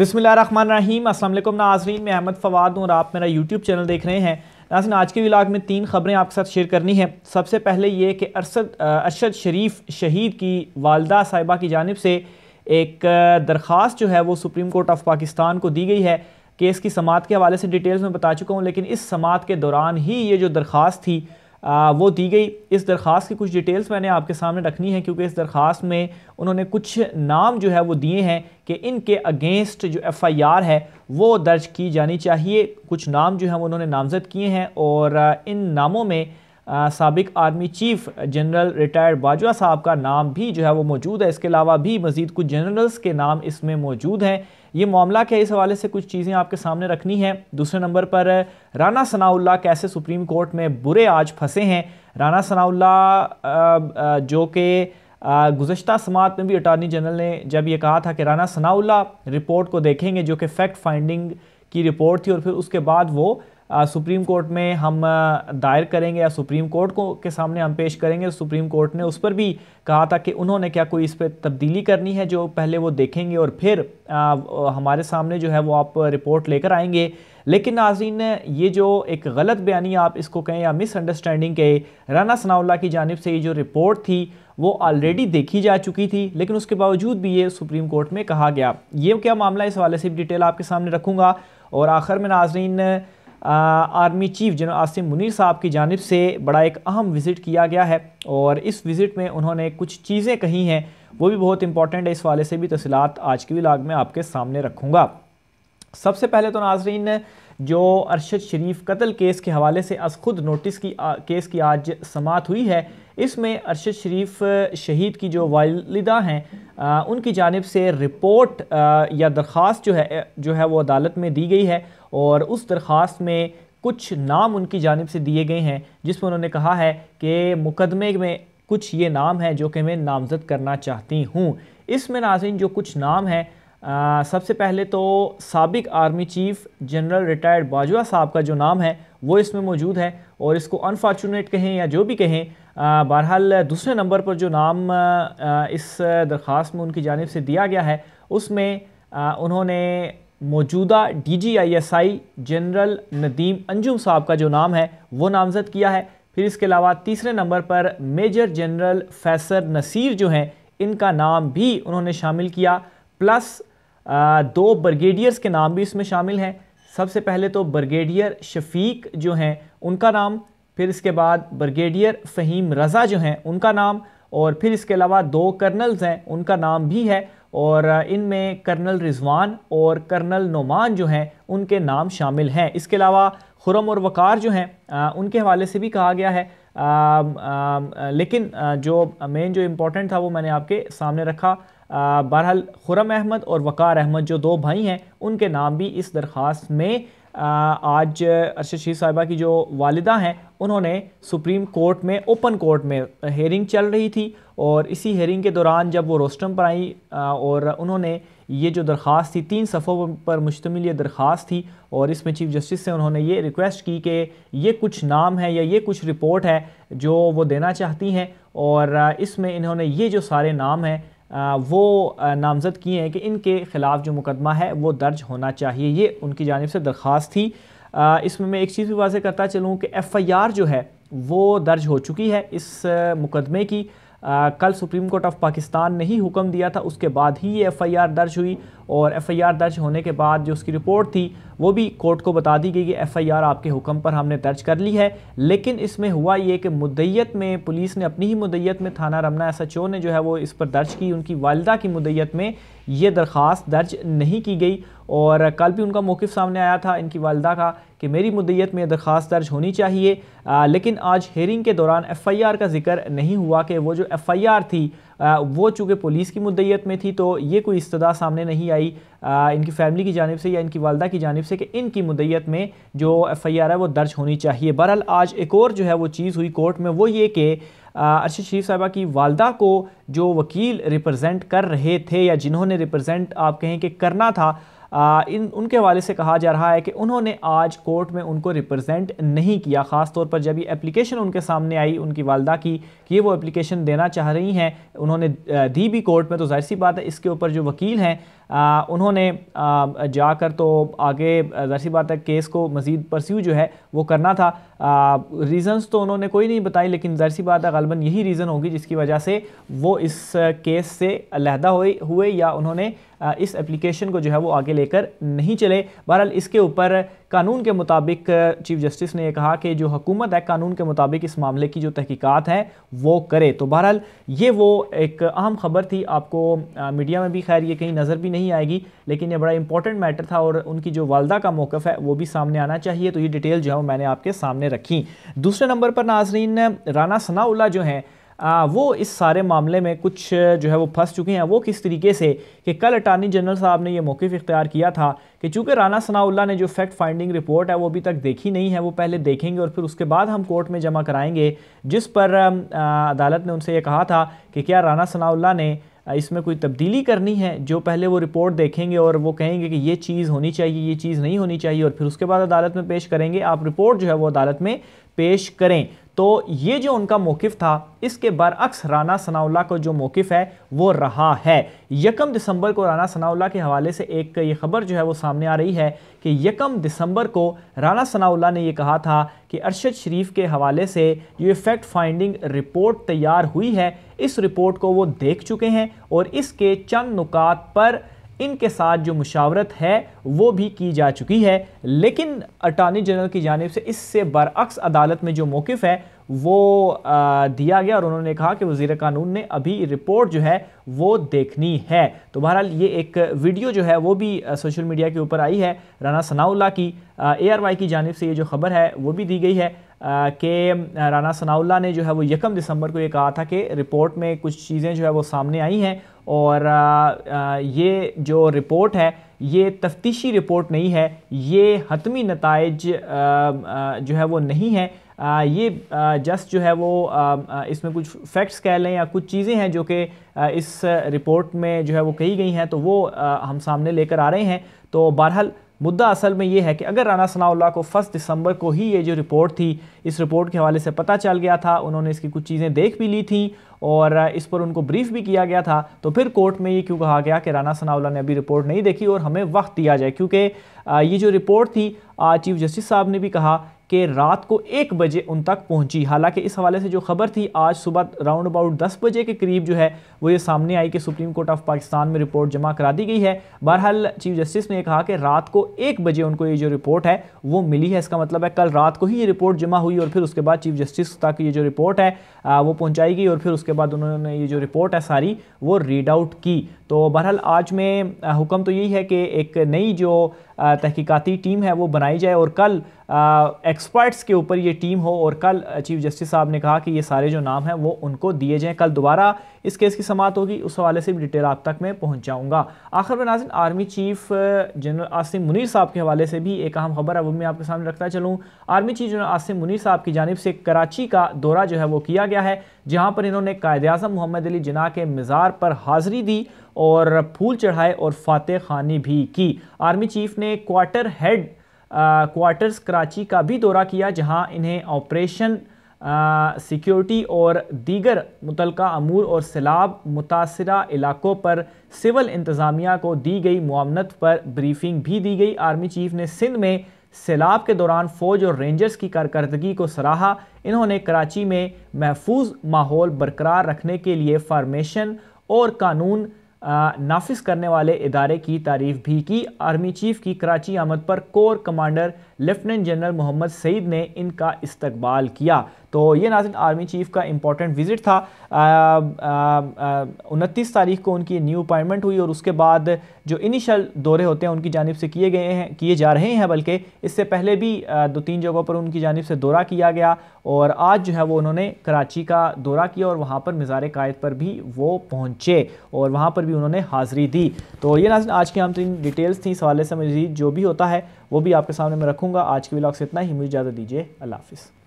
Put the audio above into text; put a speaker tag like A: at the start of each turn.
A: बिसमिल्ल रहीम असलम नाजरीन मैं अहमद फवाद हूँ और आप मेरा यूट्यूब चैनल देख रहे हैं नाजन आज के विलाग में तीन खबरें आपके साथ शेयर करनी है सबसे पहले ये कि अरसद अरशद शरीफ शहीद की वालदा साहिबा की जानब से एक दरख्वास्त जो है वो सुप्रीम कोर्ट ऑफ पाकिस्तान को दी गई है केस की समात के हवाले से डिटेल्स में बता चुका हूँ लेकिन इस समात के दौरान ही ये जो दरख्वास्त थी आ, वो दी गई इस दरख्वास की कुछ डिटेल्स मैंने आपके सामने रखनी है क्योंकि इस दरख्वास में उन्होंने कुछ नाम जो है वो दिए हैं कि इनके अगेंस्ट जो एफ़ आई आर है वो दर्ज की जानी चाहिए कुछ नाम जो है उन्होंने नामजद किए हैं और इन नामों में सबक army chief general retired Bajwa sahab का नाम भी जो है वो मौजूद है इसके अलावा भी मज़ीद कुछ जनरल्स के नाम इसमें मौजूद हैं ये मामला क्या इस हवाले से कुछ चीज़ें आपके सामने रखनी है दूसरे नंबर पर राना सनाउल्ला कैसे सुप्रीम कोर्ट में बुरे आज फंसे हैं राना सनाउल्ला जो कि गुज्त समात में भी अटारनी जनरल ने जब ये कहा था कि राना सनाउल्ला रिपोर्ट को देखेंगे जो कि फैक्ट फाइंडिंग की रिपोर्ट थी और फिर उसके बाद वो सुप्रीम कोर्ट में हम दायर करेंगे या सुप्रीम कोर्ट को के सामने हम पेश करेंगे सुप्रीम कोर्ट ने उस पर भी कहा था कि उन्होंने क्या कोई इस पर तब्दीली करनी है जो पहले वो देखेंगे और फिर आ, हमारे सामने जो है वो आप रिपोर्ट लेकर आएंगे लेकिन नाजीन ये जो एक गलत बयानी आप इसको कहें या मिसअंडरस्टैंडिंग कहे राना सनाउल्ला की जानब से ये जो रिपोर्ट थी वो ऑलरेडी देखी जा चुकी थी लेकिन उसके बावजूद भी ये सुप्रीम कोर्ट में कहा गया ये क्या मामला इस हवाले से डिटेल आपके सामने रखूँगा और आखिर में नाजरीन army chief general Asim Munir sahab की जानब से बड़ा एक अहम विज़िट किया गया है और इस विज़िट में उन्होंने कुछ चीज़ें कही हैं वो भी बहुत इंपॉर्टेंट है इस वाले से भी तफ़ीत आज की लाग में आपके सामने रखूँगा सबसे पहले तो नाजरीन जो अरशद शरीफ कत्ल केस के हवाले से अस खुद नोटिस की आ, केस की आज समात हुई है इसमें अरशद शरीफ शहीद की जो वालदा हैं उनकी जानब से रिपोर्ट या दरख्वास्त जो है जो है वो अदालत में दी गई है और उस दरख्वास्त में कुछ नाम उनकी जानब से दिए गए हैं जिसमें उन्होंने कहा है कि मुकदमे में कुछ ये नाम हैं जो कि मैं नामज़द करना चाहती हूँ इसमें नाजिन जो कुछ नाम हैं आ, सबसे पहले तो सबक army chief general retired Bajwa sahab का जो नाम है वो इसमें मौजूद है और इसको अनफॉर्चुनेट कहें या जो भी कहें बहरहाल दूसरे नंबर पर जो नाम आ, इस दरख्वास्त में उनकी जानब से दिया गया है उसमें आ, उन्होंने मौजूदा D G I S I general Nadeem Anjum sahab का जो नाम है वो नामज़द किया है फिर इसके अलावा तीसरे नंबर पर मेजर जनरल फैसर नसीर जो हैं इनका नाम भी उन्होंने शामिल किया प्लस दो ब्रिगेडियर्स के नाम भी इसमें शामिल हैं सबसे पहले तो ब्रिगेडियर शफीक जो हैं उनका नाम फिर इसके बाद ब्रिगेडियर फ़हीम रज़ा जो हैं उनका नाम और फिर इसके अलावा दो कर्नल्स हैं उनका नाम भी है और इनमें कर्नल रिजवान और कर्नल नोमान जो हैं उनके नाम शामिल हैं इसके अलावा खुरम और वकार जो हैं उनके हवाले से भी कहा गया है आ, आ, लेकिन जो मेन जो इम्पोर्टेंट था वो मैंने आपके सामने रखा बहरहाल खुरम अहमद और वक़ार अहमद जो दो भाई हैं उनके नाम भी इस दरख्वास्त में आ, आज अरशद शी साहिबा की जो वालदा हैं उन्होंने सुप्रीम कोर्ट में ओपन कोर्ट में हेयरिंग चल रही थी और इसी हेयरिंग के दौरान जब वो रोस्टम पर आई और उन्होंने ये जो दरख्वास्त थी तीन सफ़ों पर मुश्तमिल ये दरख्वास्त थी और इसमें चीफ जस्टिस से उन्होंने ये रिक्वेस्ट की कि ये कुछ नाम है या ये कुछ रिपोर्ट है जो वो देना चाहती हैं और इसमें इन्होंने ये जो सारे नाम हैं वो नामज़द किए हैं कि इनके ख़िलाफ़ जो मुकदमा है वो दर्ज होना चाहिए ये उनकी जानब से दरख्वास्त थी इसमें मैं एक चीज़ भी वाज़ करता चलूँ कि एफ़ आई आर जो है वो दर्ज हो चुकी है इस मुकदमे की आ, कल सुप्रीम कोर्ट ऑफ पाकिस्तान ने ही हुक्म दिया था उसके बाद ही ये आर दर्ज हुई और आर दर्ज होने के बाद जो उसकी रिपोर्ट थी वो भी कोर्ट को बता दी गई कि एफआईआर आपके हुक्म पर हमने दर्ज कर ली है लेकिन इसमें हुआ ये कि मुदैत में पुलिस ने अपनी ही मुदैत में थाना रमना एस एच ओ ने जो है वो इस पर दर्ज की उनकी वालदा की मुदैत में ये दरख्वास्त दर्ज नहीं की गई और कल भी उनका मौक़ सामने आया था इनकी वालदा का कि मेरी मुद्दत में दरख्वास्त दर्ज होनी चाहिए आ, लेकिन आज हेयरिंग के दौरान एफ़ आई आर का जिक्र नहीं हुआ कि वो जो एफ़ आई आर थी वो चूँकि पुलिस की मुद्दत में थी तो ये कोई इस्तदा सामने नहीं आई इनकी फैमिली की जानब से या इनकी वालदा की जानब से कि इनकी मुद्दत में जो एफ़ आई आर है वो दर्ज होनी चाहिए बहरहाल आज एक और जो है वो चीज़ हुई कोर्ट में वो ये कि अरशद शरीफ साहबा की वालदा को जो वकील रिप्रेजेंट कर रहे थे या जिन्होंने रिप्रेजेंट आप कहें कि करना था इन उनके हवाले से कहा जा रहा है कि उन्होंने आज कोर्ट में उनको रिप्रेजेंट नहीं किया ख़ास तौर पर जब ये एप्लीकेशन उनके सामने आई उनकी वालदा की कि ये वो एप्लीकेशन देना चाह रही हैं उन्होंने दी भी कोर्ट में तो जाहिर सी बात है इसके ऊपर जो वकील हैं उन्होंने जाकर तो आगे जाहिर सी बात है केस को मज़ीद परस्यू जो है वो करना था रीज़न्स तो उन्होंने कोई नहीं बताई लेकिन ज़ाहिर सी बात है गालबा यही रीज़न होगी जिसकी वजह से वो इस केस से अलहदा हुए या उन्होंने इस एप्लीकेशन को जो है वो आगे लेकर नहीं चले बहरहाल इसके ऊपर कानून के मुताबिक चीफ जस्टिस ने यह कहा कि जो हुकूमत है कानून के मुताबिक इस मामले की जो तहकीकात है वो करे तो बहरहाल ये वो एक अहम खबर थी आपको मीडिया में भी खैर ये कहीं नज़र भी नहीं आएगी लेकिन ये बड़ा इंपॉर्टेंट मैटर था और उनकी जो वालदा का मौक़ है वो भी सामने आना चाहिए तो ये डिटेल जो है मैंने आपके सामने रखी दूसरे नंबर पर नाजरीन राना सनाउल्ला जो हैं आ, वो इस सारे मामले में कुछ जो है वो फंस चुके हैं वो किस तरीके से कि कल अटारनी जनरल साहब ने ये मौक़ इख्तियार किया था कि चूँकि राना सनाउल्ला ने जो फैक्ट फाइंडिंग रिपोर्ट है वो अभी तक देखी नहीं है वो पहले देखेंगे और फिर उसके बाद हम कोर्ट में जमा कराएंगे जिस पर आ, अदालत ने उनसे ये कहा था कि क्या राना सनाउल्ला ने इसमें कोई तब्दीली करनी है जो पहले वो रिपोर्ट देखेंगे और वो कहेंगे कि ये चीज़ होनी चाहिए ये चीज़ नहीं होनी चाहिए और फिर उसके बाद अदालत में पेश करेंगे आप रिपोर्ट जो है वो अदालत में पेश करें तो ये जो उनका मौक़ था इसके बरअक्स राना सनाउल्ला को जो मौक़ है वो रहा है यकम दिसंबर को राना सनाउल्ला के हवाले से एक ये खबर जो है वो सामने आ रही है कि यकम दिसंबर को राना सनाउल्ला ने ये कहा था कि अरशद शरीफ के हवाले से ये फैक्ट फाइंडिंग रिपोर्ट तैयार हुई है इस रिपोर्ट को वो देख चुके हैं और इसके चंद नुकात पर इनके साथ जो मुशावरत है वो भी की जा चुकी है लेकिन अटॉर्नी जनरल की जानब से इससे बरअक्स अदालत में जो मौकफ है वो आ, दिया गया और उन्होंने कहा कि वजीर कानून ने अभी रिपोर्ट जो है वो देखनी है तो बहरहाल ये एक वीडियो जो है वो भी सोशल मीडिया के ऊपर आई है राना सनाउल्ला की ए की जानब से ये जो खबर है वो भी दी गई है कि राना सनाउल्ला ने जो है वो यकम दिसंबर को ये कहा था कि रिपोर्ट में कुछ चीज़ें जो है वो सामने आई हैं और आ, ये जो रिपोर्ट है ये तफ्तीशी रिपोर्ट नहीं है ये हतमी नतज जो है वो नहीं है ये जस्ट जो है वो इसमें कुछ फैक्ट्स कह लें या कुछ चीज़ें हैं जो कि इस रिपोर्ट में जो है वो कही गई हैं तो वो हम सामने लेकर आ रहे हैं तो बहरहाल मुद्दा असल में ये है कि अगर राना सनाउल्ला को फर्स्ट दिसंबर को ही ये जो रिपोर्ट थी इस रिपोर्ट के हवाले से पता चल गया था उन्होंने इसकी कुछ चीज़ें देख भी ली थी और इस पर उनको ब्रीफ भी किया गया था तो फिर कोर्ट में ये क्यों कहा गया कि राना सनाउल्ला ने अभी रिपोर्ट नहीं देखी और हमें वक्त दिया जाए क्योंकि ये जो रिपोर्ट थी चीफ जस्टिस साहब ने भी कहा कि रात को एक बजे उन तक पहुंची हालांकि इस हवाले से जो खबर थी आज सुबह राउंड अबाउट दस बजे के करीब जो है वो ये सामने आई कि सुप्रीम कोर्ट ऑफ पाकिस्तान में रिपोर्ट जमा करा दी गई है बहरहाल चीफ जस्टिस ने कहा कि रात को एक बजे उनको ये जो रिपोर्ट है वो मिली है इसका मतलब है कल रात को ही ये रिपोर्ट जमा हुई और फिर उसके बाद चीफ जस्टिस तक ये जो रिपोर्ट है वो पहुँचाई गई और फिर उसके बाद उन्होंने ये जो रिपोर्ट है सारी वो रीड आउट की तो बहरहाल आज में हुक्म तो यही है कि एक नई जो तहकीकती टीम है वो बनाई जाए और कल एक्सपर्ट्स uh, के ऊपर ये टीम हो और कल चीफ uh, जस्टिस साहब ने कहा कि ये सारे जो नाम हैं वो उनको दिए जाएँ कल दोबारा इस केस की समात होगी उस हवाले से भी डिटेल आप तक मैं पहुँचाऊँगा आखिर में नाजिन army chief general Asim Munir sahab के हवाले से भी एक अहम खबर है वो मैं आपके सामने रखता चलूँ army chief general Asim Munir sahab की जानब से कराची का दौरा जो है वो किया गया है जहाँ पर इन्होंने कायद अजम मोहम्मद अली जना के मज़ार पर हाज़िरी दी और फूल चढ़ाए और फातह खानी भी की आर्मी चीफ ने क्वार्टर हेड क्वार्टर्स कराची का भी दौरा किया जहां इन्हें ऑपरेशन सिक्योरिटी और दीगर मुतल अमूर और सैलाब मुतासर इलाकों पर सिविल इंतज़ामिया को दी गई मामनत पर ब्रीफिंग भी दी गई आर्मी चीफ ने सिंध में सैलाब के दौरान फ़ौज और रेंजर्स की कारकर्दगी को सराहा इन्होंने कराची में महफूज माहौल बरकरार रखने के लिए फार्मेशन और कानून नाफिस करने वाले इदारे की तारीफ भी की आर्मी चीफ की कराची आमद पर corps commander lieutenant general Mohammad Saeed ने इनका इस्तकबाल किया तो ये नाजिन आर्मी चीफ का इंपॉर्टेंट विजिट था उनतीस तारीख को उनकी न्यू अपॉइंटमेंट हुई और उसके बाद जो इनिशियल दौरे होते हैं उनकी जानब से किए गए हैं किए जा रहे हैं बल्कि इससे पहले भी दो तीन जगहों पर उनकी जानब से दौरा किया गया और आज जो है वो उन्होंने कराची का दौरा किया और वहाँ पर मज़ार कायद पर भी वो पहुँचे और वहाँ पर भी उन्होंने हाज़िरी दी तो ये नाजिन आज की हम तीन डिटेल्स थी इस हवाले से मजीद जो भी होता है वो भी आपके सामने मैं रखूँगा कहूँगा आज के ब्लॉग से इतना ही मुझे इजाज़त दीजिए अल्लाह हाफिज़